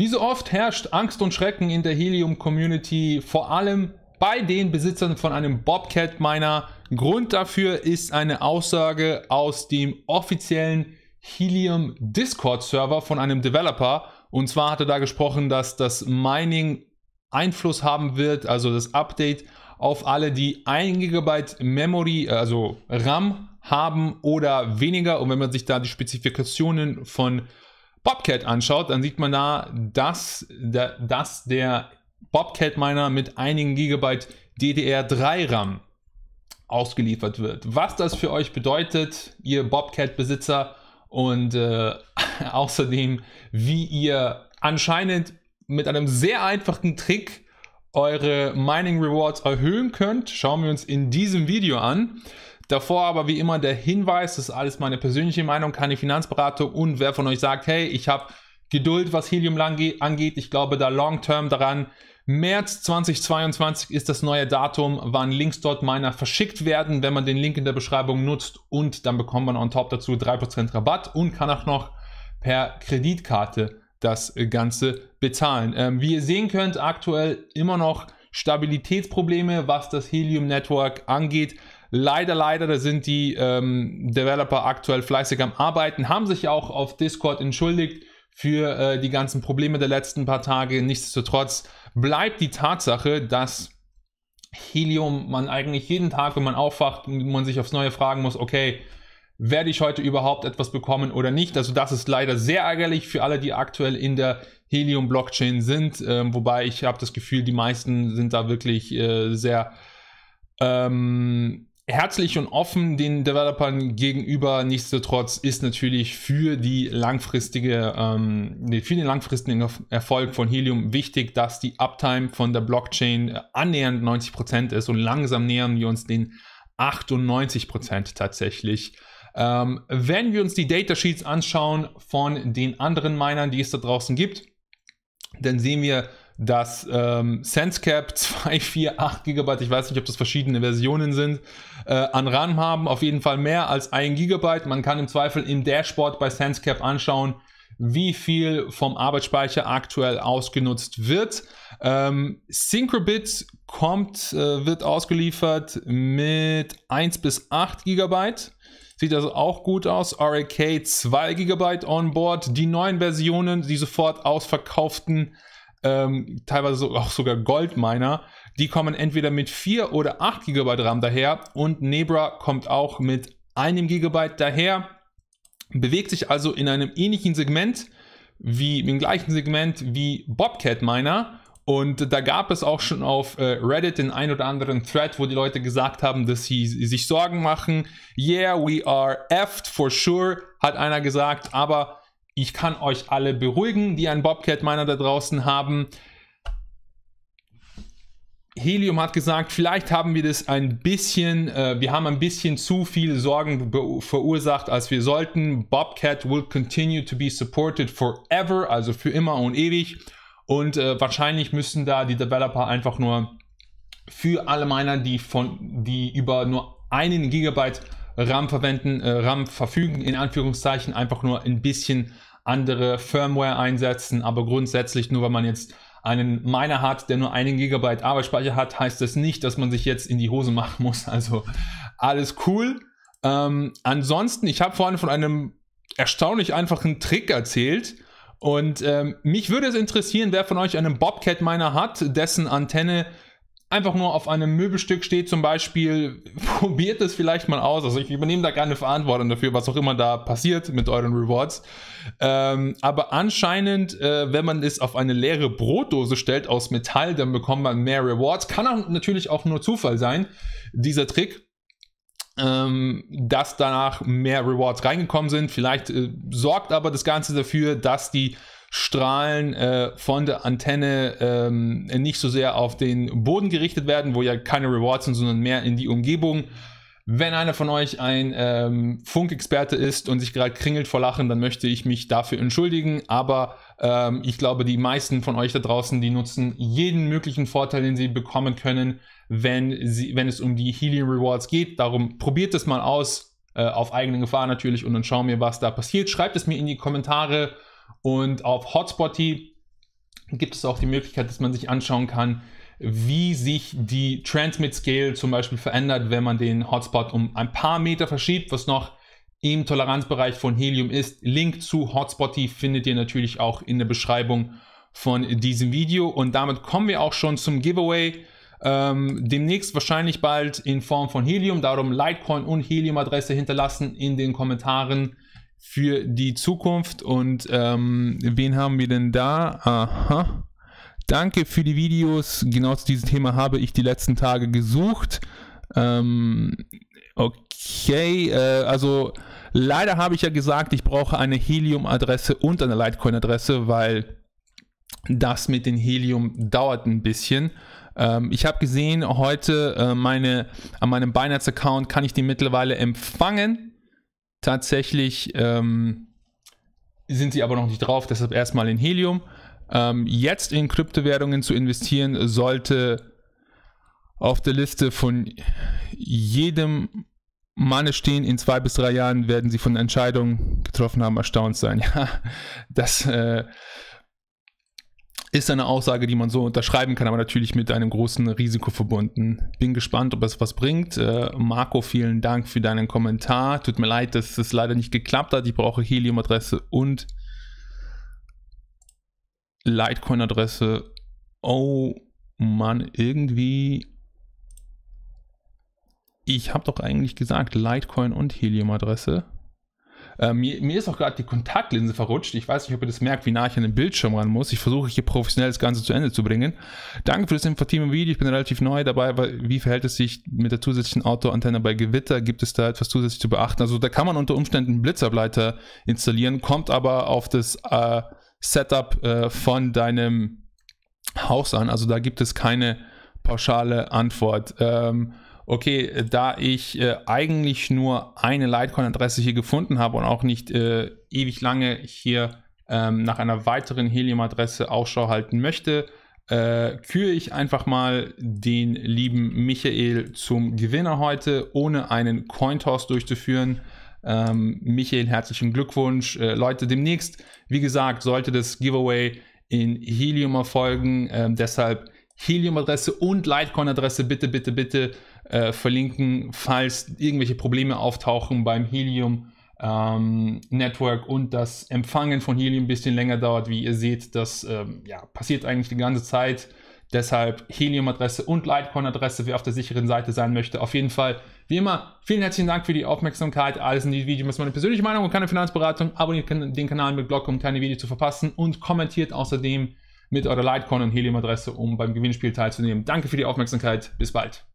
Wie so oft herrscht Angst und Schrecken in der Helium-Community, vor allem bei den Besitzern von einem Bobcat-Miner. Grund dafür ist eine Aussage aus dem offiziellen Helium Discord-Server von einem Developer. Und zwar hat er da gesprochen, dass das Mining Einfluss haben wird, also das Update auf alle, die 1 GB Memory, also RAM haben oder weniger. Und wenn man sich da die Spezifikationen von Bobcat anschaut, dann sieht man da, dass, dass der Bobcat-Miner mit einigen Gigabyte DDR3 RAM ausgeliefert wird. Was das für euch bedeutet, ihr Bobcat-Besitzer und äh, außerdem, wie ihr anscheinend mit einem sehr einfachen Trick eure Mining Rewards erhöhen könnt, schauen wir uns in diesem Video an. Davor aber wie immer der Hinweis, das ist alles meine persönliche Meinung, keine Finanzberatung und wer von euch sagt, hey, ich habe Geduld, was Helium angeht, ich glaube da long-term daran. März 2022 ist das neue Datum, wann Links dort meiner verschickt werden, wenn man den Link in der Beschreibung nutzt und dann bekommt man on top dazu 3% Rabatt und kann auch noch per Kreditkarte das äh, Ganze bezahlen. Ähm, wie ihr sehen könnt, aktuell immer noch Stabilitätsprobleme, was das Helium Network angeht. Leider, leider da sind die ähm, Developer aktuell fleißig am Arbeiten, haben sich auch auf Discord entschuldigt für äh, die ganzen Probleme der letzten paar Tage. Nichtsdestotrotz bleibt die Tatsache, dass Helium man eigentlich jeden Tag, wenn man aufwacht, man sich aufs Neue fragen muss, okay, werde ich heute überhaupt etwas bekommen oder nicht? Also das ist leider sehr ärgerlich für alle, die aktuell in der Helium-Blockchain sind. Ähm, wobei ich habe das Gefühl, die meisten sind da wirklich äh, sehr ähm, herzlich und offen den Developern gegenüber. Nichtsdestotrotz ist natürlich für die langfristige, ähm, für den langfristigen Erfolg von Helium wichtig, dass die Uptime von der Blockchain äh, annähernd 90% ist und langsam nähern wir uns den 98% tatsächlich. Ähm, wenn wir uns die Datasheets anschauen von den anderen Minern, die es da draußen gibt, dann sehen wir, dass ähm, SenseCap 2, 4, 8 GB, ich weiß nicht, ob das verschiedene Versionen sind, äh, an RAM haben. Auf jeden Fall mehr als 1 GB. Man kann im Zweifel im Dashboard bei SenseCap anschauen, wie viel vom Arbeitsspeicher aktuell ausgenutzt wird. Ähm, Syncrobit kommt, äh, wird ausgeliefert mit 1 bis 8 GB. Sieht also auch gut aus. RAK 2 GB on board. Die neuen Versionen, die sofort ausverkauften ähm, teilweise auch sogar Goldminer, die kommen entweder mit 4 oder 8 GB RAM daher und Nebra kommt auch mit einem GB daher, bewegt sich also in einem ähnlichen Segment, wie im gleichen Segment wie Bobcat Miner. Und da gab es auch schon auf äh, Reddit den ein oder anderen Thread, wo die Leute gesagt haben, dass sie sich Sorgen machen. Yeah, we are effed for sure, hat einer gesagt. Aber ich kann euch alle beruhigen, die einen Bobcat-Miner da draußen haben. Helium hat gesagt, vielleicht haben wir das ein bisschen, äh, wir haben ein bisschen zu viel Sorgen verursacht, als wir sollten. Bobcat will continue to be supported forever, also für immer und ewig. Und äh, wahrscheinlich müssen da die Developer einfach nur für alle Miner, die von, die über nur einen Gigabyte RAM verwenden, äh, RAM verfügen, in Anführungszeichen einfach nur ein bisschen andere Firmware einsetzen, aber grundsätzlich nur, wenn man jetzt einen Miner hat, der nur einen Gigabyte Arbeitsspeicher hat, heißt das nicht, dass man sich jetzt in die Hose machen muss. Also alles cool. Ähm, ansonsten, ich habe vorhin von einem erstaunlich einfachen Trick erzählt. Und ähm, mich würde es interessieren, wer von euch einen Bobcat Miner hat, dessen Antenne einfach nur auf einem Möbelstück steht, zum Beispiel, probiert es vielleicht mal aus. Also ich übernehme da keine Verantwortung dafür, was auch immer da passiert mit euren Rewards. Ähm, aber anscheinend, äh, wenn man es auf eine leere Brotdose stellt aus Metall, dann bekommt man mehr Rewards. Kann auch natürlich auch nur Zufall sein, dieser Trick. Ähm, dass danach mehr Rewards reingekommen sind. Vielleicht äh, sorgt aber das Ganze dafür, dass die Strahlen äh, von der Antenne ähm, nicht so sehr auf den Boden gerichtet werden, wo ja keine Rewards sind, sondern mehr in die Umgebung. Wenn einer von euch ein ähm, Funkexperte ist und sich gerade kringelt vor Lachen, dann möchte ich mich dafür entschuldigen. Aber ähm, ich glaube, die meisten von euch da draußen, die nutzen jeden möglichen Vorteil, den sie bekommen können, wenn, sie, wenn es um die Helium Rewards geht. Darum probiert es mal aus, äh, auf eigene Gefahr natürlich, und dann schauen wir, was da passiert. Schreibt es mir in die Kommentare und auf Hotspotty gibt es auch die Möglichkeit, dass man sich anschauen kann, wie sich die Transmit Scale zum Beispiel verändert, wenn man den Hotspot um ein paar Meter verschiebt, was noch im Toleranzbereich von Helium ist. Link zu Hotspotty findet ihr natürlich auch in der Beschreibung von diesem Video. Und damit kommen wir auch schon zum Giveaway. Ähm, demnächst wahrscheinlich bald in Form von Helium. Darum Litecoin und Helium-Adresse hinterlassen in den Kommentaren für die Zukunft. Und ähm, wen haben wir denn da? Aha. Danke für die Videos. Genau zu diesem Thema habe ich die letzten Tage gesucht. Ähm, okay, äh, also leider habe ich ja gesagt, ich brauche eine Helium-Adresse und eine Litecoin-Adresse, weil das mit den Helium dauert ein bisschen. Ähm, ich habe gesehen, heute äh, meine, an meinem Binance-Account kann ich die mittlerweile empfangen. Tatsächlich ähm, sind sie aber noch nicht drauf, deshalb erstmal in Helium. Ähm, jetzt in Kryptowährungen zu investieren, sollte auf der Liste von jedem Manne stehen. In zwei bis drei Jahren werden sie von Entscheidungen getroffen haben, erstaunt sein. Ja, das. Äh, ist eine Aussage, die man so unterschreiben kann, aber natürlich mit einem großen Risiko verbunden. Bin gespannt, ob es was bringt. Äh, Marco, vielen Dank für deinen Kommentar. Tut mir leid, dass es leider nicht geklappt hat. Ich brauche Helium-Adresse und Litecoin-Adresse. Oh Mann, irgendwie. Ich habe doch eigentlich gesagt Litecoin und Helium-Adresse. Äh, mir, mir, ist auch gerade die Kontaktlinse verrutscht. Ich weiß nicht, ob ihr das merkt, wie nah ich an den Bildschirm ran muss. Ich versuche hier professionell das Ganze zu Ende zu bringen. Danke für das informative Video. Ich bin relativ neu dabei. Aber wie verhält es sich mit der zusätzlichen Outdoor-Antenne bei Gewitter? Gibt es da etwas zusätzlich zu beachten? Also da kann man unter Umständen einen Blitzableiter installieren, kommt aber auf das äh, Setup äh, von deinem Haus an. Also da gibt es keine pauschale Antwort. Ähm, okay, äh, da ich äh, eigentlich nur eine Litecoin-Adresse hier gefunden habe und auch nicht äh, ewig lange hier ähm, nach einer weiteren Helium-Adresse Ausschau halten möchte, äh, küre ich einfach mal den lieben Michael zum Gewinner heute, ohne einen Cointoss durchzuführen. Ähm, Michael, herzlichen Glückwunsch. Äh, Leute, demnächst, wie gesagt, sollte das Giveaway in Helium erfolgen. Ähm, deshalb Helium-Adresse und Litecoin-Adresse bitte, bitte, bitte äh, verlinken, falls irgendwelche Probleme auftauchen beim Helium. Ähm, Network und das Empfangen von Helium ein bisschen länger dauert, wie ihr seht, das ähm, ja, passiert eigentlich die ganze Zeit. Deshalb Helium-Adresse und Litecoin-Adresse, wer auf der sicheren Seite sein möchte. Auf jeden Fall, wie immer, vielen herzlichen Dank für die Aufmerksamkeit. Alles in diesem Video ist meine persönliche Meinung und keine Finanzberatung. Abonniert den Kanal mit Glocke, um keine Videos zu verpassen. Und kommentiert außerdem mit eurer Litecoin- und Helium-Adresse, um beim Gewinnspiel teilzunehmen. Danke für die Aufmerksamkeit. Bis bald.